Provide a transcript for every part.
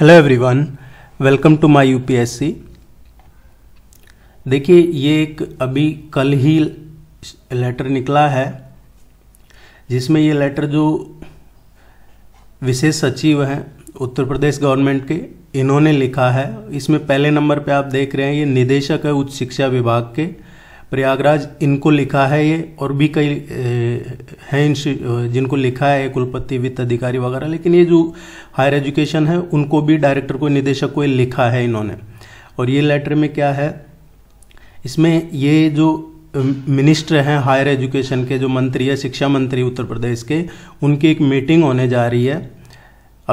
hello everyone welcome to my UPSC देखिए ये एक अभी कल ही लेटर निकला है जिसमें ये लेटर जो विशेष सचिव हैं उत्तर प्रदेश गवर्नमेंट के इन्होंने लिखा है इसमें पहले नंबर पे आप देख रहे हैं ये निदेशक है उच्च शिक्षा विभाग के प्रयागराज इनको लिखा है ये और भी कई हैं जिनको लिखा है कुलपति वित्त अधिकारी वगैरह लेकिन ये जो हायर एजुकेशन है उनको भी डायरेक्टर को निदेशक को लिखा है इन्होंने और ये लेटर में क्या है इसमें ये जो मिनिस्टर हैं हायर एजुकेशन के जो मंत्री है शिक्षा मंत्री उत्तर प्रदेश के उनकी एक मीटिंग होने जा रही है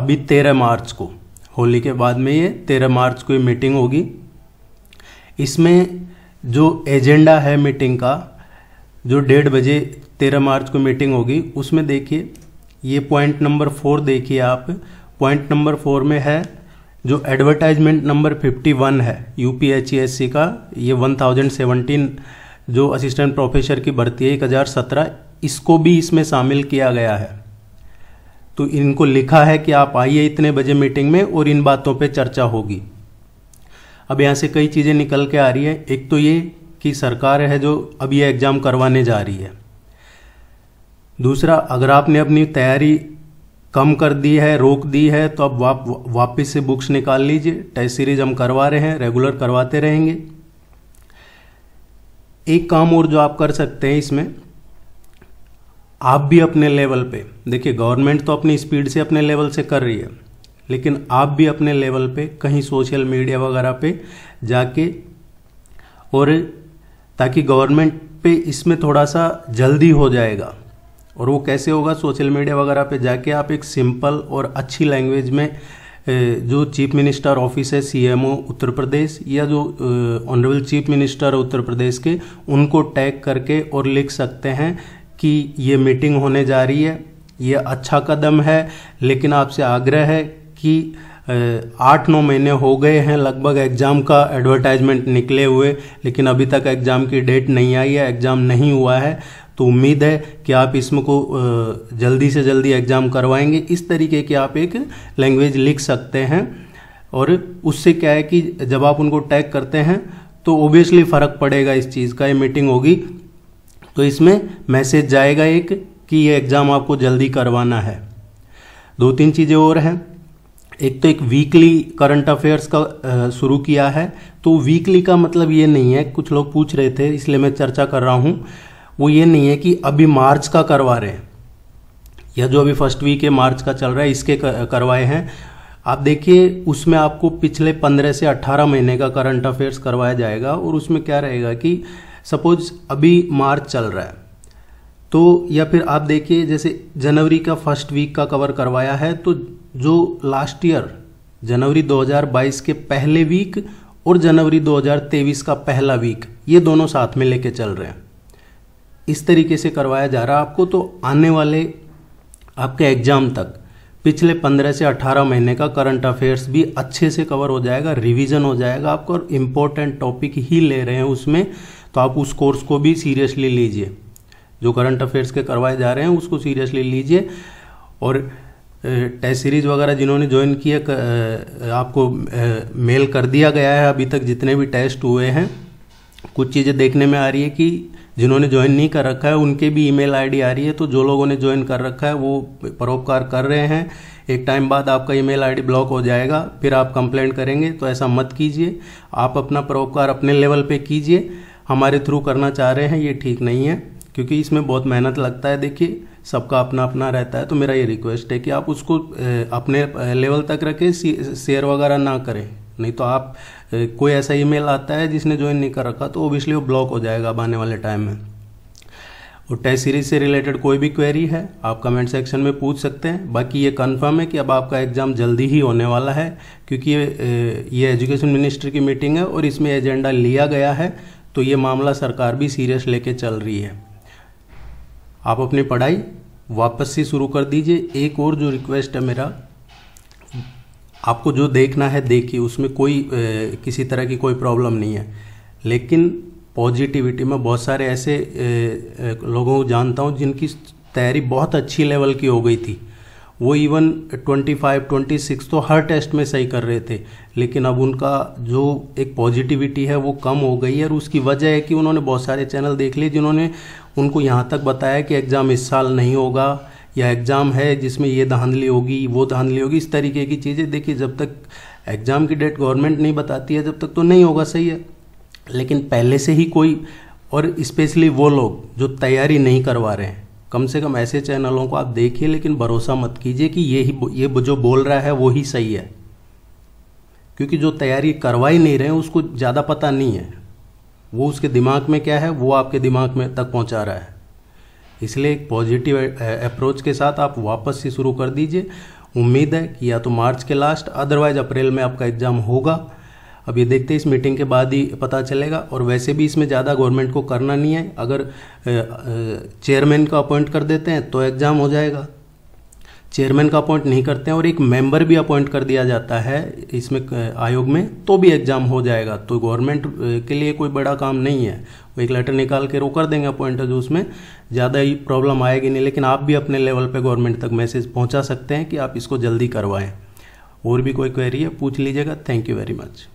अभी तेरह मार्च को होली के बाद में ये तेरह मार्च को ये मीटिंग होगी इसमें जो एजेंडा है मीटिंग का जो डेढ़ बजे तेरह मार्च को मीटिंग होगी उसमें देखिए ये पॉइंट नंबर फोर देखिए आप पॉइंट नंबर फोर में है जो एडवर्टाइजमेंट नंबर फिफ्टी वन है U P H E S C का ये वन थाउजेंड सेवनटीन जो असिस्टेंट प्रोफेसर की भर्ती है एक हज़ार सत्रह इसको भी इसमें शामिल किया गया है तो इनको लिखा है कि आप आइए इतने बजे मीटिंग में और इन बातों पे चर्चा होगी अब यहाँ से कई चीज़ें निकल के आ रही है एक तो ये कि सरकार है जो अब ये एग्ज़ाम करवाने जा रही है दूसरा अगर आपने अपनी तैयारी कम कर दी है रोक दी है तो अब वाप वापिस से बुक्स निकाल लीजिए टेस्ट सीरीज हम करवा रहे हैं रेगुलर करवाते रहेंगे एक काम और जो आप कर सकते हैं इसमें आप भी अपने लेवल पे देखिए गवर्नमेंट तो अपनी स्पीड से अपने लेवल से कर रही है लेकिन आप भी अपने लेवल पे कहीं सोशल मीडिया वगैरह पे जाके और ताकि गवर्नमेंट पे इसमें थोड़ा सा जल्दी हो जाएगा और वो कैसे होगा सोशल मीडिया वगैरह पे जाके आप एक सिंपल और अच्छी लैंग्वेज में जो चीफ मिनिस्टर ऑफिस है सीएमओ उत्तर प्रदेश या जो honourable chief minister Uttar Pradesh के उनको टैग करके और लिख सकते हैं कि ये मीटिंग होने जा रही है ये अच्छा कदम है लेकिन आपसे आग्रह है कि आठ नौ महीने हो गए हैं लगभग एग्ज़ाम का एडवर्टाइजमेंट निकले हुए लेकिन अभी तक एग्ज़ाम की डेट नहीं आई है एग्ज़ाम नहीं हुआ है तो उम्मीद है कि आप इसमें को जल्दी से जल्दी एग्ज़ाम करवाएंगे इस तरीके की आप एक लैंग्वेज लिख सकते हैं और उससे क्या है कि जब आप उनको टैग करते हैं तो ओबियसली फ़र्क पड़ेगा इस चीज़ का ये मीटिंग होगी तो इसमें मैसेज जाएगा एक कि ये एग्ज़ाम आपको जल्दी करवाना है दो तीन चीज़ें और हैं एक तो एक वीकली करंट अफेयर्स का शुरू किया है तो वीकली का मतलब ये नहीं है कुछ लोग पूछ रहे थे इसलिए मैं चर्चा कर रहा हूँ वो ये नहीं है कि अभी मार्च का करवा रहे हैं या जो अभी फर्स्ट वीक है मार्च का चल रहा है इसके करवाए हैं आप देखिए उसमें आपको पिछले पंद्रह से अट्ठारह महीने का करंट अफेयर्स करवाया जाएगा और उसमें क्या रहेगा कि सपोज अभी मार्च चल रहा है तो या फिर आप देखिए जैसे जनवरी का फर्स्ट वीक का कवर करवाया है तो जो लास्ट ईयर जनवरी 2022 के पहले वीक और जनवरी 2023 का पहला वीक ये दोनों साथ में लेके चल रहे हैं इस तरीके से करवाया जा रहा है आपको तो आने वाले आपके एग्जाम तक पिछले 15 से 18 महीने का करंट अफेयर्स भी अच्छे से कवर हो जाएगा रिवीजन हो जाएगा आपको और इम्पोर्टेंट टॉपिक ही ले रहे हैं उसमें तो आप उस कोर्स को भी सीरियसली लीजिए जो करंट अफेयर्स के करवाए जा रहे हैं उसको सीरियसली लीजिए और टेस्ट सीरीज़ वगैरह जिन्होंने ज्वाइन किया आपको मेल कर दिया गया है अभी तक जितने भी टेस्ट हुए हैं कुछ चीज़ें देखने में आ रही है कि जिन्होंने ज्वाइन नहीं कर रखा है उनके भी ईमेल आईडी आ रही है तो जो लोगों ने ज्वाइन कर रखा है वो परोपकार कर रहे हैं एक टाइम बाद आपका ईमेल आईडी ब्लॉक हो जाएगा फिर आप कंप्लेंट करेंगे तो ऐसा मत कीजिए आप अपना परोपकार अपने लेवल पे कीजिए हमारे थ्रू करना चाह रहे हैं ये ठीक नहीं है क्योंकि इसमें बहुत मेहनत लगता है देखिए सबका अपना अपना रहता है तो मेरा ये रिक्वेस्ट है कि आप उसको अपने लेवल तक रखें शेयर वगैरह ना करें नहीं तो आप कोई ऐसा ईमेल आता है जिसने ज्वाइन नहीं कर रखा तो ओबियसली वो ब्लॉक हो जाएगा अब आने वाले टाइम में और टेस्ट सीरीज से रिलेटेड कोई भी क्वेरी है आप कमेंट सेक्शन में पूछ सकते हैं बाकी ये कंफर्म है कि अब आपका एग्ज़ाम जल्दी ही होने वाला है क्योंकि ये ये एजुकेशन मिनिस्टर की मीटिंग है और इसमें एजेंडा लिया गया है तो ये मामला सरकार भी सीरियस लेके चल रही है आप अपनी पढ़ाई वापस से शुरू कर दीजिए एक और जो रिक्वेस्ट है मेरा आपको जो देखना है देखिए उसमें कोई ए, किसी तरह की कोई प्रॉब्लम नहीं है लेकिन पॉजिटिविटी में बहुत सारे ऐसे ए, ए, लोगों को जानता हूँ जिनकी तैयारी बहुत अच्छी लेवल की हो गई थी वो इवन 25, 26 तो हर टेस्ट में सही कर रहे थे लेकिन अब उनका जो एक पॉजिटिविटी है वो कम हो गई है और उसकी वजह है कि उन्होंने बहुत सारे चैनल देख लिए जिन्होंने उनको यहाँ तक बताया कि एग्ज़ाम इस साल नहीं होगा या एग्ज़ाम है जिसमें ये धांधली होगी वो धांधली होगी इस तरीके की चीज़ें देखिए जब तक एग्ज़ाम की डेट गवर्नमेंट नहीं बताती है जब तक तो नहीं होगा सही है लेकिन पहले से ही कोई और स्पेशली वो लोग जो तैयारी नहीं करवा रहे हैं कम से कम ऐसे चैनलों को आप देखिए लेकिन भरोसा मत कीजिए कि ये ही ये जो बोल रहा है वो ही सही है क्योंकि जो तैयारी करवा ही नहीं रहे हैं उसको ज़्यादा पता नहीं है वो उसके दिमाग में क्या है वो आपके दिमाग में तक पहुंचा रहा है इसलिए एक पॉजिटिव अप्रोच के साथ आप वापस से शुरू कर दीजिए उम्मीद है कि या तो मार्च के लास्ट अदरवाइज अप्रैल में आपका एग्ज़ाम होगा अब ये देखते हैं इस मीटिंग के बाद ही पता चलेगा और वैसे भी इसमें ज़्यादा गवर्नमेंट को करना नहीं है अगर चेयरमैन का अपॉइंट कर देते हैं तो एग्ज़ाम हो जाएगा चेयरमैन का अपॉइंट नहीं करते हैं और एक मेंबर भी अपॉइंट कर दिया जाता है इसमें आयोग में तो भी एग्जाम हो जाएगा तो गवर्नमेंट के लिए कोई बड़ा काम नहीं है वो एक लेटर निकाल के रो कर देंगे अपॉइंट जो उसमें ज़्यादा ही प्रॉब्लम आएगी नहीं लेकिन आप भी अपने लेवल पर गवर्नमेंट तक मैसेज पहुँचा सकते हैं कि आप इसको जल्दी करवाएँ और भी कोई क्वेरी है पूछ लीजिएगा थैंक यू वेरी मच